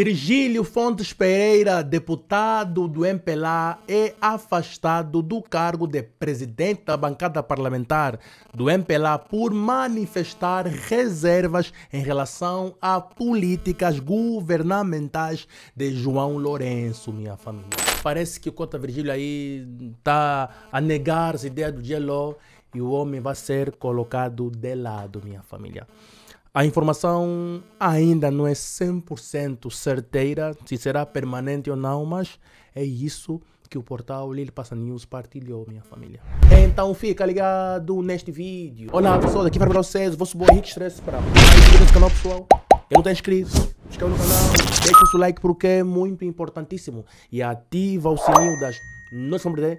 Virgílio Fontes Pereira, deputado do MPLA, é afastado do cargo de presidente da bancada parlamentar do MPLA por manifestar reservas em relação a políticas governamentais de João Lourenço, minha família. Parece que o Cota Virgílio aí está a negar as ideias do diálogo e o homem vai ser colocado de lado, minha família. A informação ainda não é 100% certeira se será permanente ou não, mas é isso que o portal Lil Passa News partilhou, minha família. Então fica ligado neste vídeo. Olá pessoal, aqui para vocês, vosso bom Henrique Stress para mais no canal pessoal. Quem não está inscrito, inscreva no canal, deixa o seu like porque é muito importantíssimo e ativa o sininho das notificações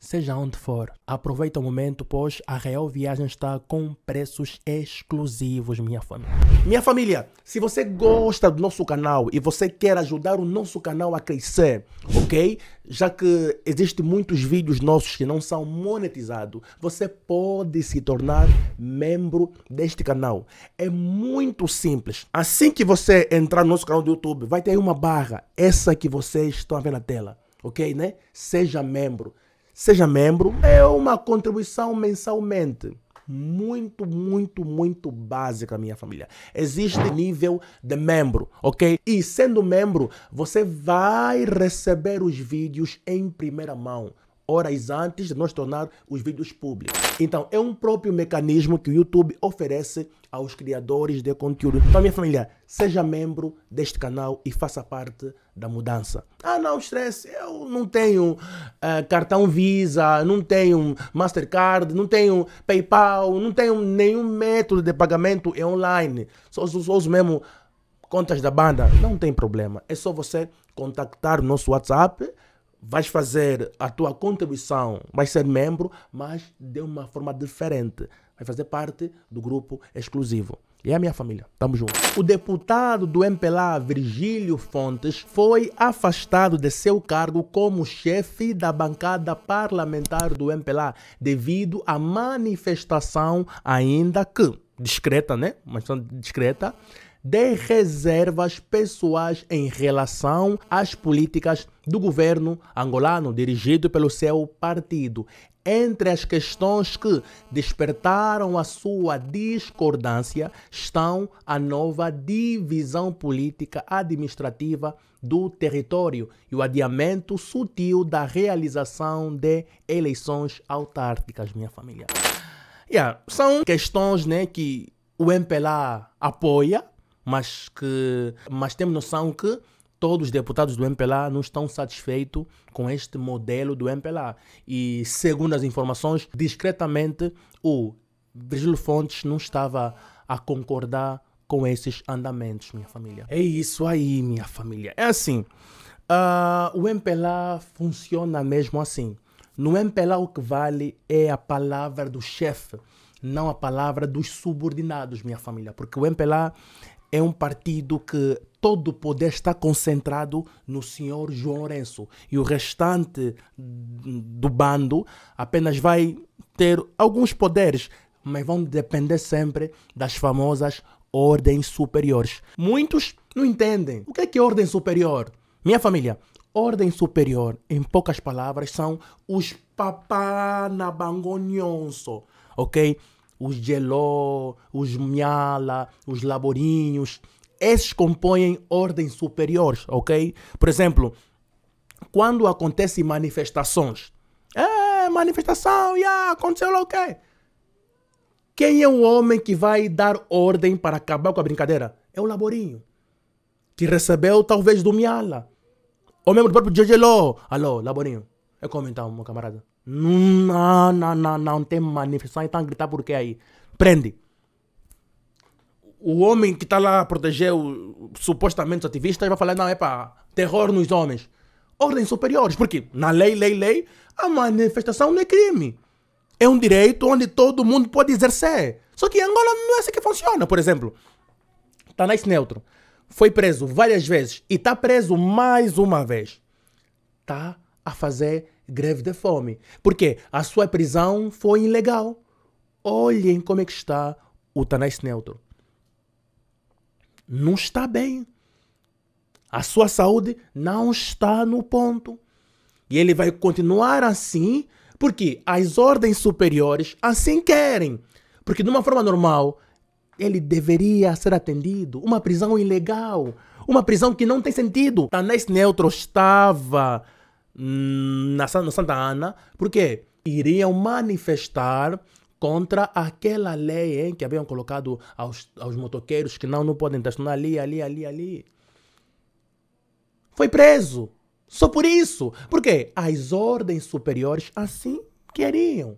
seja onde for. Aproveita o momento, pois a Real Viagem está com preços exclusivos, minha família. Minha família, se você gosta do nosso canal e você quer ajudar o nosso canal a crescer, ok? Já que existem muitos vídeos nossos que não são monetizados, você pode se tornar membro deste canal. É muito simples. Assim que você entrar no nosso canal do YouTube, vai ter uma barra, essa que vocês estão vendo na tela, ok, né? Seja membro. Seja membro, é uma contribuição mensalmente muito, muito, muito básica minha família. Existe nível de membro, ok? E sendo membro, você vai receber os vídeos em primeira mão horas antes de nós tornar os vídeos públicos. Então, é um próprio mecanismo que o YouTube oferece aos criadores de conteúdo. Então, minha família, seja membro deste canal e faça parte da mudança. Ah, não, estresse, eu não tenho uh, cartão Visa, não tenho Mastercard, não tenho PayPal, não tenho nenhum método de pagamento é online. Só uso mesmo contas da banda. Não tem problema, é só você contactar o nosso WhatsApp vais fazer a tua contribuição, vais ser membro, mas de uma forma diferente. Vai fazer parte do grupo exclusivo. E é a minha família. Tamo junto. O deputado do MPLA, Virgílio Fontes, foi afastado de seu cargo como chefe da bancada parlamentar do MPLA devido à manifestação ainda que discreta, né? Uma discreta de reservas pessoais em relação às políticas do governo angolano dirigido pelo seu partido. Entre as questões que despertaram a sua discordância estão a nova divisão política administrativa do território e o adiamento sutil da realização de eleições autárquicas, minha família. Yeah, são questões né, que o MPLA apoia, mas, que, mas temos noção que todos os deputados do MPLA não estão satisfeitos com este modelo do MPLA. E, segundo as informações, discretamente, o Virgílio Fontes não estava a concordar com esses andamentos, minha família. É isso aí, minha família. É assim, uh, o MPLA funciona mesmo assim. No MPLA o que vale é a palavra do chefe, não a palavra dos subordinados, minha família. Porque o MPLA é um partido que todo o poder está concentrado no senhor João Lourenço e o restante do bando apenas vai ter alguns poderes, mas vão depender sempre das famosas ordens superiores. Muitos não entendem. O que é que é ordem superior? Minha família, ordem superior, em poucas palavras, são os papanabangonhonso, ok? os Geló, os Miala, os Laborinhos, esses compõem ordens superiores, ok? Por exemplo, quando acontecem manifestações, é, manifestação, yeah, aconteceu lá o quê? Quem é o homem que vai dar ordem para acabar com a brincadeira? É o Laborinho, que recebeu talvez do Miala, ou mesmo do próprio geló. Alô, Laborinho, é como então, meu camarada? Não, não, não, não tem manifestação. Então gritar por quê aí? Prende. O homem que está lá a proteger o, supostamente os ativistas vai falar: não, é para terror nos homens. Ordens superiores. Porque na lei, lei, lei, a manifestação não é crime. É um direito onde todo mundo pode exercer. Só que em Angola não é assim que funciona. Por exemplo, Tanais tá Neutro foi preso várias vezes e está preso mais uma vez. Está a fazer greve de fome. Porque a sua prisão foi ilegal. Olhem como é que está o Tanais Neutro. Não está bem. A sua saúde não está no ponto. E ele vai continuar assim porque as ordens superiores assim querem. Porque de uma forma normal, ele deveria ser atendido. Uma prisão ilegal. Uma prisão que não tem sentido. Tanais Neutro estava na, no Santa Ana, porque iriam manifestar contra aquela lei hein, que haviam colocado aos, aos motoqueiros que não, não podem estacionar ali, ali, ali, ali. Foi preso. Só por isso. Porque as ordens superiores assim queriam.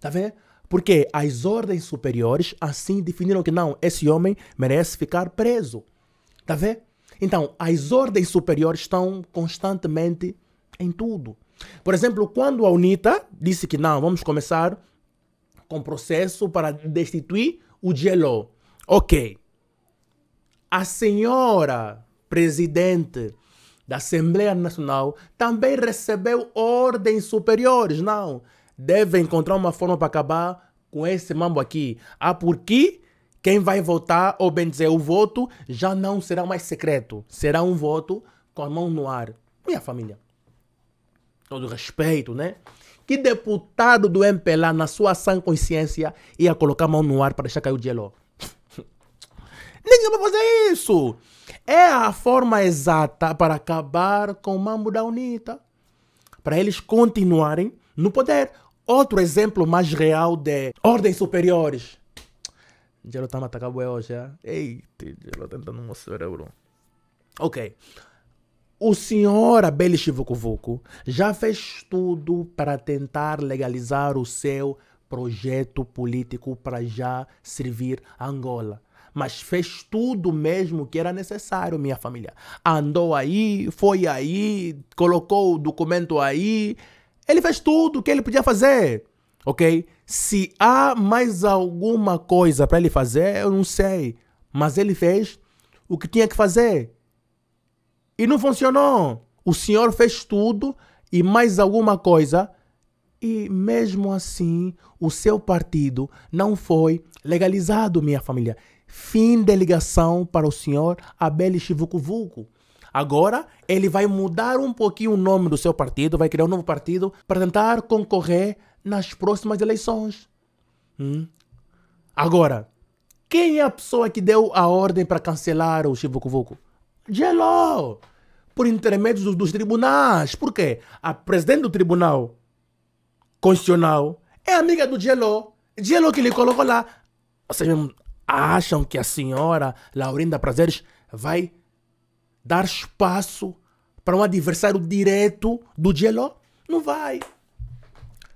Tá vendo? Porque as ordens superiores assim definiram que não, esse homem merece ficar preso. Tá vendo? Então, as ordens superiores estão constantemente em tudo. Por exemplo, quando a UNITA disse que não, vamos começar com processo para destituir o GLO. Ok. A senhora presidente da Assembleia Nacional também recebeu ordens superiores. Não, deve encontrar uma forma para acabar com esse mambo aqui. Ah, porque quem vai votar, ou bem dizer, o voto já não será mais secreto. Será um voto com a mão no ar. Minha família todo respeito, né? Que deputado do MPLA, na sua sã consciência, ia colocar a mão no ar para deixar cair o gelo? Ninguém vai fazer isso! É a forma exata para acabar com o mambo da UNITA. Para eles continuarem no poder. Outro exemplo mais real de ordens superiores. Gelo tá matando é hoje, é? Ei, Gelo tentando no meu Ok. O senhor Abeli Chivucovuco já fez tudo para tentar legalizar o seu projeto político para já servir a Angola. Mas fez tudo mesmo que era necessário, minha família. Andou aí, foi aí, colocou o documento aí. Ele fez tudo o que ele podia fazer, ok? Se há mais alguma coisa para ele fazer, eu não sei. Mas ele fez o que tinha que fazer. E não funcionou. O senhor fez tudo e mais alguma coisa. E mesmo assim, o seu partido não foi legalizado, minha família. Fim de ligação para o senhor Abel Chivucuvuco. Agora ele vai mudar um pouquinho o nome do seu partido, vai criar um novo partido para tentar concorrer nas próximas eleições. Hum? Agora, quem é a pessoa que deu a ordem para cancelar o Chivucuvuco? gelou por intermédio dos, dos tribunais. Por quê? A presidente do Tribunal Constitucional é amiga do Gelô. Gelô que lhe colocou lá. Vocês acham que a senhora Laurinda Prazeres vai dar espaço para um adversário direto do Gelô? Não vai.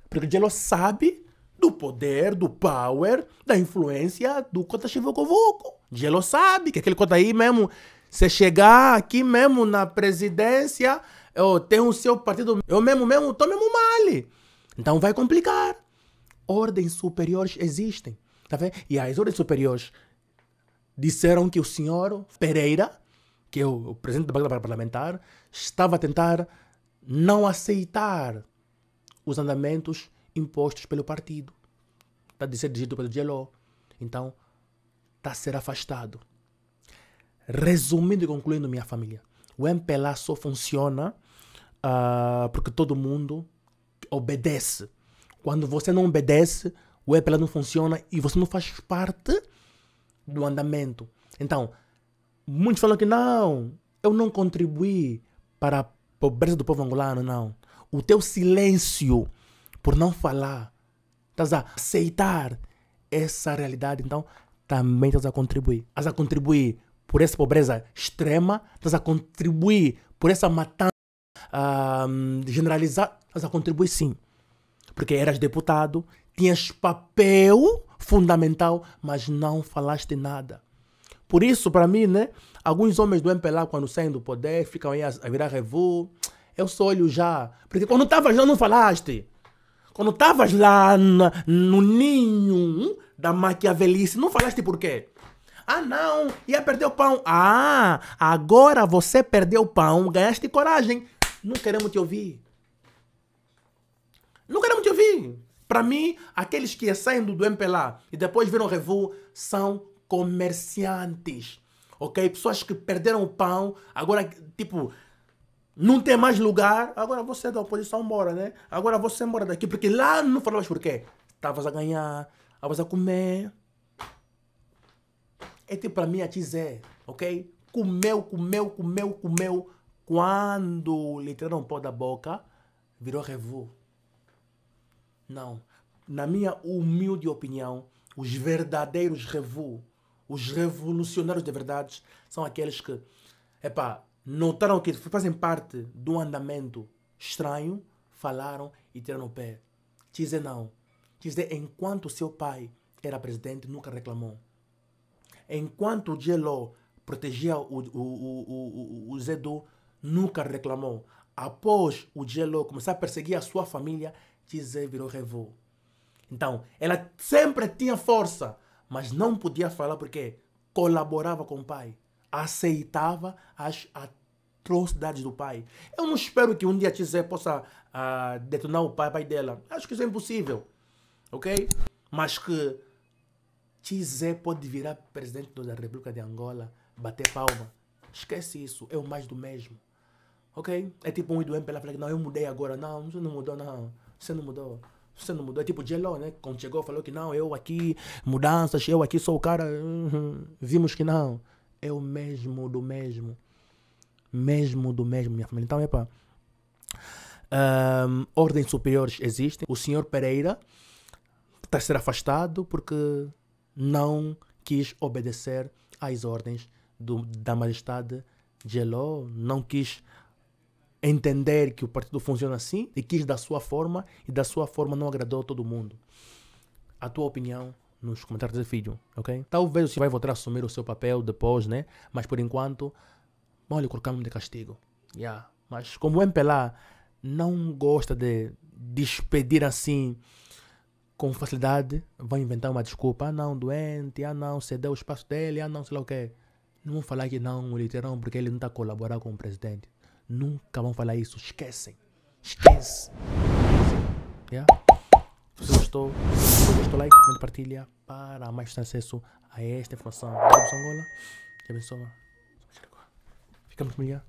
Porque o Gelô sabe do poder, do power, da influência do Cota Chivocovoco. Gelô sabe que aquele Cota aí mesmo você chegar aqui mesmo na presidência, eu tenho o seu partido, eu mesmo, mesmo, tô mesmo mal. Então vai complicar. Ordens superiores existem, tá vendo? E as ordens superiores disseram que o senhor Pereira, que é o presidente da Bancada Parlamentar, estava a tentar não aceitar os andamentos impostos pelo partido. Está a ser dirigido pelo Dielo. Então, está a ser afastado. Resumindo e concluindo, minha família, o MPLA só funciona uh, porque todo mundo obedece. Quando você não obedece, o MPLA não funciona e você não faz parte do andamento. Então, muitos falam que não, eu não contribuí para a pobreza do povo angolano, não. O teu silêncio por não falar, estás a aceitar essa realidade, então também estás a contribuir. Estás a contribuir por essa pobreza extrema, estás a contribuir por essa matança uh, generalizada, estás a contribuir sim. Porque eras deputado, tinhas papel fundamental, mas não falaste nada. Por isso, para mim, né, alguns homens do MPLA, quando saem do poder, ficam aí a, a virar revu. Eu só olho já. Porque quando estavas lá, não falaste. Quando estavas lá na, no ninho hum, da maquiavelice, não falaste por quê? Ah, não, ia perder o pão. Ah, agora você perdeu o pão, ganhaste coragem. Não queremos te ouvir. Não queremos te ouvir. Para mim, aqueles que saem do MPLA e depois viram o Revu são comerciantes. Ok? Pessoas que perderam o pão, agora, tipo, não tem mais lugar. Agora você é da oposição, mora, né? Agora você mora daqui. Porque lá não falavas porquê. Estavas a ganhar, estavas a comer. Este é tipo para mim a Tizé, ok? Comeu, comeu, comeu, comeu. Quando lhe tiraram o pó da boca, virou revu. Não. Na minha humilde opinião, os verdadeiros revu, os revolucionários de verdade, são aqueles que, epá, notaram que fazem parte de um andamento estranho, falaram e tiraram o pé. Tizé não. Tizé enquanto seu pai era presidente, nunca reclamou. Enquanto o dielo protegia o, o, o, o, o nunca reclamou. Após o dielo começar a perseguir a sua família, Tizé virou revô. Então, ela sempre tinha força, mas não podia falar porque colaborava com o pai, aceitava as atrocidades do pai. Eu não espero que um dia Tizé possa uh, detonar o pai, pai dela. Acho que isso é impossível, ok? Mas que Tizé pode virar presidente da República de Angola, bater palma. Esquece isso, é o mais do mesmo. Ok? É tipo um doente pela frente, não, eu mudei agora. Não, você não mudou, não. Você não mudou. Você não mudou. É tipo Jello, né? Quando chegou, falou que não, eu aqui, mudanças, eu aqui sou o cara. Uhum. Vimos que não. É o mesmo do mesmo. Mesmo do mesmo, minha família. Então, é pá. Um, ordens superiores existem. O senhor Pereira está a ser afastado porque não quis obedecer às ordens do, da majestade de não quis entender que o partido funciona assim e quis da sua forma e da sua forma não agradou a todo mundo. A tua opinião nos comentários do vídeo, ok? Talvez você vai voltar a assumir o seu papel depois, né? Mas por enquanto, olha, colocamos é de castigo. Yeah. Mas como o MPLA não gosta de despedir assim com facilidade vão inventar uma desculpa. Ah, não, doente, ah, não, cedeu o espaço dele, ah, não, sei lá o quê. Não vão falar que não, o literão, porque ele não está a colaborar com o presidente. Nunca vão falar isso. Esquecem. Esquece. Yeah? Se você gostou, deixa o like, comenta, partilha para mais acesso a esta informação. Vamos Angola. Que abençoa. Ficamos comigo.